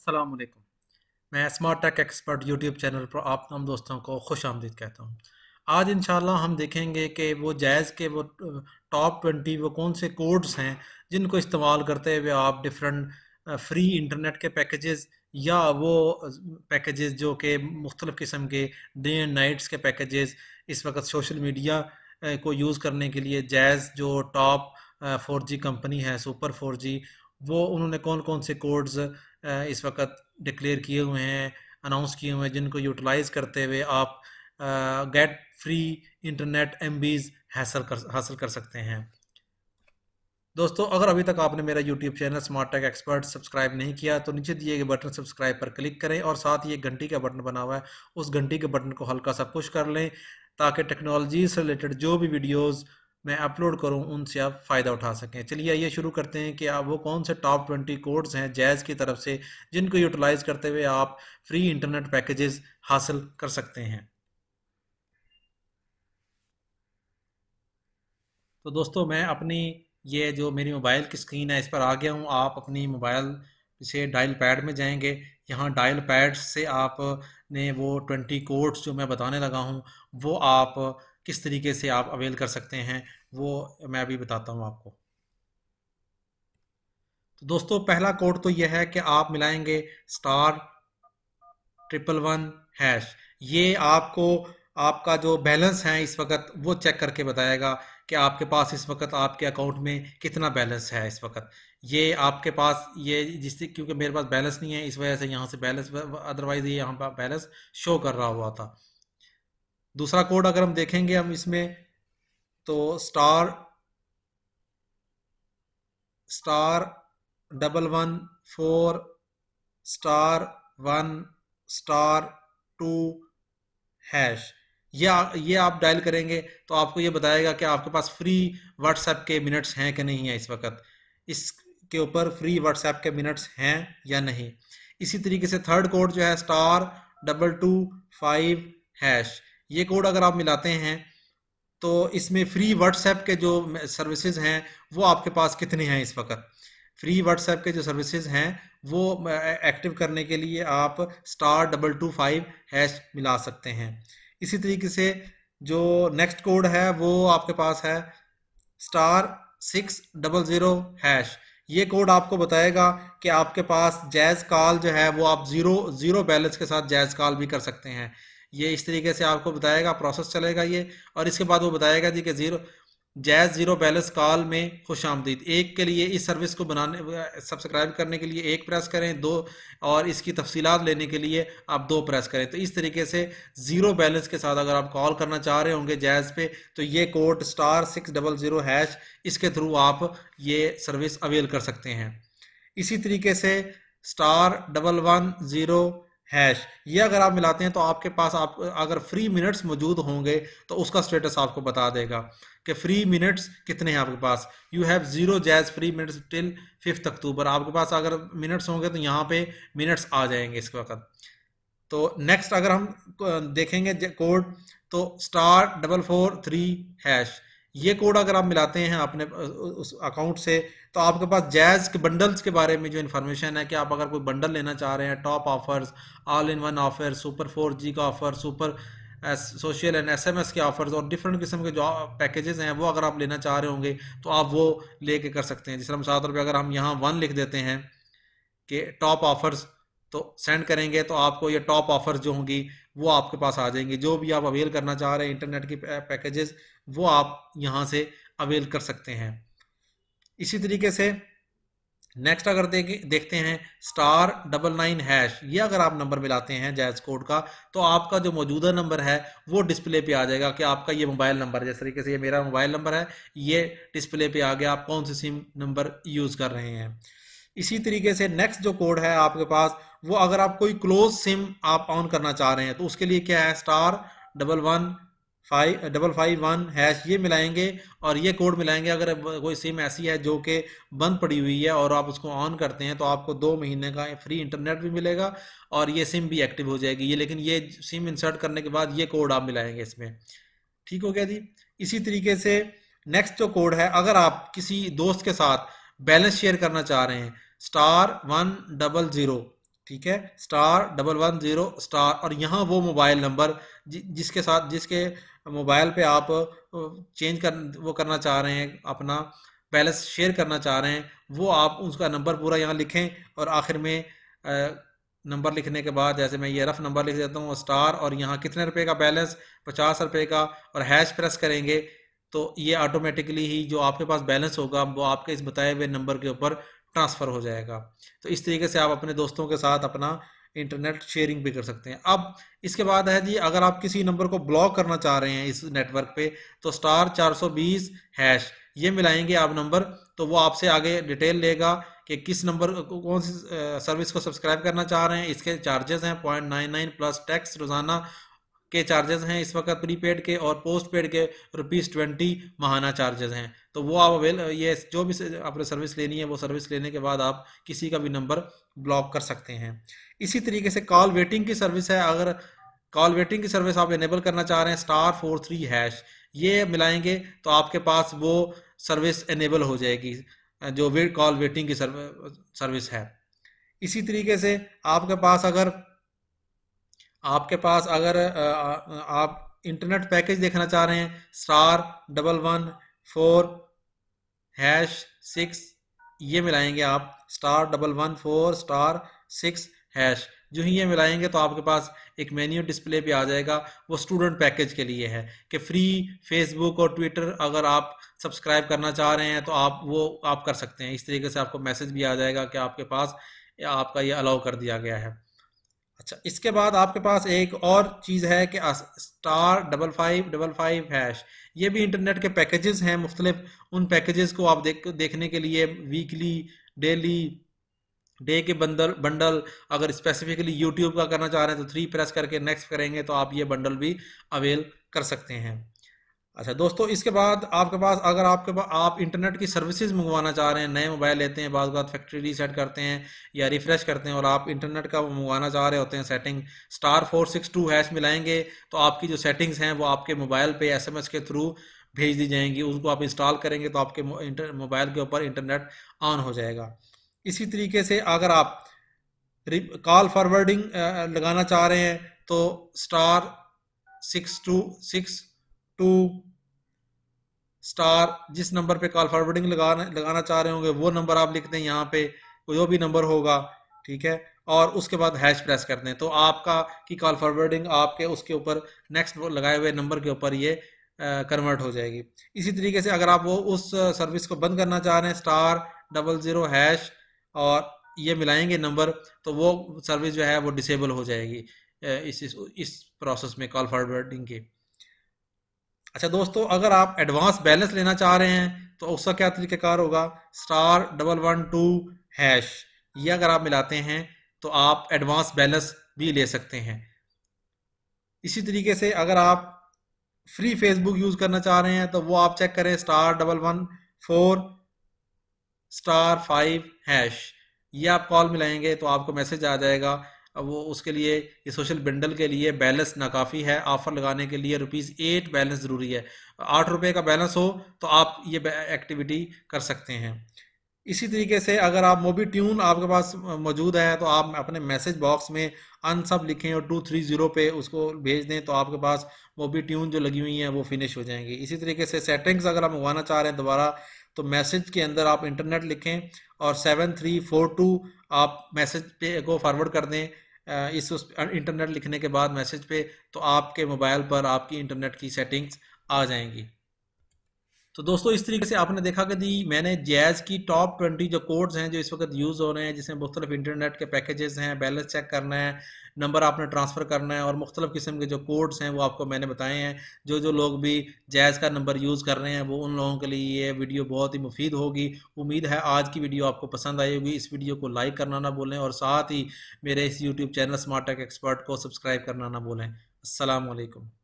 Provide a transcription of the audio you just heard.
अस्सलाम वालेकुम मैं smart tech expert YouTube channel पर आप तमाम दोस्तों को खुश आमदीद कहता हूँ आज इन हम देखेंगे कि वो जायज़ के वो टॉप ट्वेंटी वो कौन से कोड्स हैं जिनको इस्तेमाल करते हुए आप डिफरेंट फ्री इंटरनेट के पैकेजेस या वो पैकेजेस जो कि मुख्तलिफ़ किस्म के डे एंड नाइट्स के पैकेजेस इस वक्त सोशल मीडिया को यूज़ करने के लिए जायज़ जो टॉप फोर जी कंपनी है सुपर फोर जी वो उन्होंने कौन कौन से कोड्स इस वक्त डिक्लेयर किए हुए हैं अनाउंस किए हुए हैं जिनको यूटिलाइज़ करते हुए आप गेट फ्री इंटरनेट एम हासिल कर हासिल कर सकते हैं दोस्तों अगर अभी तक आपने मेरा YouTube channel smart tech expert subscribe नहीं किया तो नीचे दिए गए बटन सब्सक्राइब पर क्लिक करें और साथ ही एक घंटी का बटन बना हुआ है उस घंटी के बटन को हल्का सा पुश कर लें ताकि टेक्नोलॉजी से रिलेटेड जो भी वीडियोज़ मैं अपलोड करूं उनसे आप फ़ायदा उठा सकें चलिए आइए शुरू करते हैं कि आप वो कौन से टॉप ट्वेंटी कोड्स हैं जैज़ की तरफ से जिनको यूटिलाइज़ करते हुए आप फ्री इंटरनेट पैकेजेस हासिल कर सकते हैं तो दोस्तों मैं अपनी ये जो मेरी मोबाइल की स्क्रीन है इस पर आ गया हूँ आप अपनी मोबाइल से डायल पैड में जाएंगे यहाँ डायल पैड से आप ने वो ट्वेंटी कोड्स जो मैं बताने लगा हूँ वो आप किस तरीके से आप अवेल कर सकते हैं वो मैं अभी बताता हूँ आपको तो दोस्तों पहला कोड तो यह है कि आप मिलाएंगे स्टार ट्रिपल वन हैश ये आपको आपका जो बैलेंस है इस वक्त वो चेक करके बताएगा कि आपके पास इस वक्त आपके अकाउंट में कितना बैलेंस है इस वक्त ये आपके पास ये जिससे क्योंकि मेरे पास बैलेंस नहीं है इस वजह से यहाँ से बैलेंस अदरवाइज ये यहाँ पर बैलेंस शो कर रहा हुआ था दूसरा कोड अगर हम देखेंगे हम इसमें तो star star double one four star one star two hash या ये आप डायल करेंगे तो आपको ये बताएगा कि आपके पास फ्री व्हाट्सएप के मिनट्स हैं कि नहीं है इस वक्त इसके ऊपर फ्री व्हाट्सएप के मिनट्स हैं या नहीं इसी तरीके से थर्ड कोड जो है star double two five hash ये कोड अगर आप मिलाते हैं तो इसमें फ्री व्हाट्सएप के जो सर्विसेज हैं वो आपके पास कितने हैं इस वक्त फ्री व्हाट्सएप के जो सर्विसेज हैं वो एक्टिव करने के लिए आप star double two five hash मिला सकते हैं इसी तरीके से जो नेक्स्ट कोड है वो आपके पास है star six double zero hash ये कोड आपको बताएगा कि आपके पास जैज़ कॉल जो है वो आप ज़ीरो ज़ीरो बैलेंस के साथ जैज़ कॉल भी कर सकते हैं ये इस तरीके से आपको बताएगा प्रोसेस चलेगा ये और इसके बाद वो बताएगा जी कि zero Jazz zero balance call में खुश आमदीद एक के लिए इस सर्विस को बनाने सब्सक्राइब करने के लिए एक प्रेस करें दो और इसकी तफसीत लेने के लिए आप दो प्रेस करें तो इस तरीके से ज़ीरो बैलेंस के साथ अगर आप कॉल करना चाह रहे होंगे जैज़ पे तो ये code star six double zero hash इसके थ्रू आप ये सर्विस अवेल कर सकते हैं इसी तरीके से star double one zero hash ये अगर आप मिलाते हैं तो आपके पास आप अगर फ्री मिनट्स मौजूद होंगे तो उसका स्टेटस आपको बता देगा कि फ्री मिनट्स कितने हैं आपके पास you have zero Jazz free minutes till fifth October आपके पास अगर मिनट्स होंगे तो यहाँ पे मिनट्स आ जाएंगे इस वक्त तो नेक्स्ट अगर हम देखेंगे कोड तो star double four three hash ये कोड अगर आप मिलाते हैं अपने उस अकाउंट से तो आपके पास जैज के बंडल्स के बारे में जो इन्फॉर्मेशन है कि आप अगर कोई बंडल लेना चाह रहे हैं top offers all in one offer super four G का offer super S social and SMS के ऑफर्स और डिफरेंट किस्म के जो पैकेजेस हैं वो अगर आप लेना चाह रहे होंगे तो आप वो ले कर सकते हैं जिस तरह मिसाल तौर पर अगर हम यहाँ वन लिख देते हैं कि टॉप ऑफर्स तो सेंड करेंगे तो आपको ये टॉप ऑफर जो होंगी वो आपके पास आ जाएंगी जो भी आप अवेल करना चाह रहे हैं इंटरनेट की पैकेजेस वो आप यहाँ से अवेल कर सकते हैं इसी तरीके से नेक्स्ट अगर देखते हैं स्टार डबल नाइन हैश ये अगर आप नंबर मिलाते हैं जैज कोड का तो आपका जो मौजूदा नंबर है वो डिस्प्ले पे आ जाएगा कि आपका ये मोबाइल नंबर जिस तरीके से ये मेरा मोबाइल नंबर है ये डिस्प्ले पे आ गया आप कौन से सिम नंबर यूज़ कर रहे हैं इसी तरीके से नेक्स्ट जो कोड है आपके पास वो अगर आप कोई क्लोज सिम आप ऑन करना चाह रहे हैं तो उसके लिए क्या है star double one five double five one hash ये मिलाएंगे और ये कोड मिलाएंगे अगर कोई सिम ऐसी है जो कि बंद पड़ी हुई है और आप उसको ऑन करते हैं तो आपको दो महीने का फ्री इंटरनेट भी मिलेगा और ये सिम भी एक्टिव हो जाएगी ये लेकिन ये सिम इंसर्ट करने के बाद ये कोड आप मिलाएंगे इसमें ठीक हो गया जी इसी तरीके से नेक्स्ट जो कोड है अगर आप किसी दोस्त के साथ बैलेंस शेयर करना चाह रहे हैं स्टार वन डबल ज़ीरो ठीक है star double one zero star और यहाँ वो मोबाइल नंबर जि, जिसके साथ जिसके मोबाइल पे आप चेंज कर वो करना चाह रहे हैं अपना बैलेंस शेयर करना चाह रहे हैं वो आप उसका नंबर पूरा यहाँ लिखें और आखिर में नंबर लिखने के बाद जैसे मैं ये रफ़ नंबर लिख देता हूँ स्टार और यहाँ कितने रुपए का बैलेंस पचास रुपए का और हैश प्रेस करेंगे तो ये ऑटोमेटिकली ही जो आपके पास बैलेंस होगा वो आपके इस बताए हुए नंबर के ऊपर ट्रांसफ़र हो जाएगा तो इस तरीके से आप अपने दोस्तों के साथ अपना इंटरनेट शेयरिंग भी कर सकते हैं अब इसके बाद है जी अगर आप किसी नंबर को ब्लॉक करना चाह रहे हैं इस नेटवर्क पे तो स्टार 420 हैश ये मिलाएंगे आप नंबर तो वो आपसे आगे डिटेल लेगा कि किस नंबर कौन सी सर्विस को सब्सक्राइब करना चाह रहे हैं इसके चार्जेस हैं point nine nine plus tax रोज़ाना के चार्जेस हैं इस वक्त प्रीपेड के और पोस्ट पेड के रुपीज़ ट्वेंटी महाना चार्जेस हैं तो वो आप अवेल ये जो भी आपने सर्विस लेनी है वो सर्विस लेने के बाद आप किसी का भी नंबर ब्लॉक कर सकते हैं इसी तरीके से कॉल वेटिंग की सर्विस है अगर कॉल वेटिंग की सर्विस आप इनेबल करना चाह रहे हैं स्टार फोर थ्री हैश ये मिलाएंगे तो आपके पास वो सर्विस इनेबल हो जाएगी जो वे कॉल वेटिंग की सर्विस है इसी तरीके से आपके पास अगर आपके पास अगर आप इंटरनेट पैकेज देखना चाह रहे हैं star double one four hash six ये मिलाएंगे आप star double one four star six hash जो ही ये मिलाएंगे तो आपके पास एक मेन्यू डिस्प्ले भी आ जाएगा वो स्टूडेंट पैकेज के लिए है कि फ्री फेसबुक और ट्विटर अगर आप सब्सक्राइब करना चाह रहे हैं तो आप वो आप कर सकते हैं इस तरीके से आपको मैसेज भी आ जाएगा कि आपके पास आपका ये अलाउ कर दिया गया है अच्छा इसके बाद आपके पास एक और चीज़ है कि star double five double five hash ये भी इंटरनेट के पैकेजेस हैं मुख्तलिफ उन पैकेजेस को आप देख देखने के लिए वीकली डेली डे के बंडल बंडल अगर स्पेसिफिकली यूट्यूब का करना चाह रहे हैं तो थ्री प्रेस करके नेक्स्ट करेंगे तो आप ये बंडल भी अवेल कर सकते हैं अच्छा दोस्तों इसके बाद आपके पास अगर आपके पास आप इंटरनेट की सर्विसेज मंगवाना चाह रहे हैं नए मोबाइल लेते हैं बाद फैक्ट्री रीसेट करते हैं या रिफ्रेश करते हैं और आप इंटरनेट का मंगवाना चाह रहे होते हैं setting star four six two hash मिलाएंगे तो आपकी जो सेटिंग्स हैं वो आपके मोबाइल पे एसएमएस के थ्रू भेज दी जाएंगी उसको आप इंस्टॉल करेंगे तो आपके मोबाइल के ऊपर इंटरनेट ऑन हो जाएगा इसी तरीके से अगर आप कॉल फॉरवर्डिंग लगाना चाह रहे हैं तो star six two six two star जिस नंबर पे कॉल फॉरवर्डिंग लगाना लगाना चाह रहे होंगे वो नंबर आप लिख दें यहाँ पे जो भी नंबर होगा ठीक है और उसके बाद हैश प्रेस कर दें तो आपका की कॉल फॉरवर्डिंग आपके उसके ऊपर नेक्स्ट लगाए हुए नंबर के ऊपर ये कन्वर्ट हो जाएगी इसी तरीके से अगर आप वो उस सर्विस को बंद करना चाह रहे हैं स्टार डबल ज़ीरो हैश और ये मिलाएंगे नंबर तो वो सर्विस जो है वो डिसेबल हो जाएगी इस इस, इस प्रोसेस में कॉल फॉरवर्डिंग की अच्छा दोस्तों अगर आप एडवांस बैलेंस लेना चाह रहे हैं तो उसका क्या तरीकेकार होगा star double one two hash ये अगर आप मिलाते हैं तो आप एडवांस बैलेंस भी ले सकते हैं इसी तरीके से अगर आप फ्री फेसबुक यूज़ करना चाह रहे हैं तो वो आप चेक करें star double one four star five hash ये आप कॉल मिलाएंगे तो आपको मैसेज आ जाएगा वो उसके लिए ये सोशल बंडल के लिए बैलेंस नाकाफ़ी है ऑफ़र लगाने के लिए रुपीज़ एट बैलेंस ज़रूरी है आठ रुपये का बैलेंस हो तो आप ये एक्टिविटी कर सकते हैं इसी तरीके से अगर आप मोबी ट्यून आपके पास मौजूद है तो आप अपने मैसेज बॉक्स में अन सब लिखें और टू थ्री ज़ीरो पे उसको भेज दें तो आपके पास मोबी ट्यून जो लगी हुई हैं वो फिनिश हो जाएंगी इसी तरीके से सेटिंग्स अगर आप मंगवाना चाह रहे हैं दोबारा तो मैसेज के अंदर आप इंटरनेट लिखें और सेवन थ्री फोर टू आप मैसेज पे को फॉरवर्ड कर दें इस उस इंटरनेट लिखने के बाद मैसेज पे तो आपके मोबाइल पर आपकी इंटरनेट की सेटिंग्स आ जाएंगी तो दोस्तों इस तरीके से आपने देखा कि दी मैंने जैज़ की टॉप ट्वेंटी जो कोड्स हैं जो इस वक्त यूज़ हो रहे हैं जिसमें मुख्तलिफ इंटरनेट के पैकेजेस हैं बैलेंस चेक करना है नंबर आपने ट्रांसफ़र करना है और मुख्तलिफ किस्म के जो कोड्स हैं वो आपको मैंने बताए हैं जो जो लोग भी जैज़ का नंबर यूज़ कर रहे हैं वो उन लोगों के लिए ये वीडियो बहुत ही मुफीद होगी उम्मीद है आज की वीडियो आपको पसंद आई होगी इस वीडियो को लाइक करना ना भूलें और साथ ही मेरे इस YouTube channel smart tech expert को सब्सक्राइब करना ना भूलें असलकम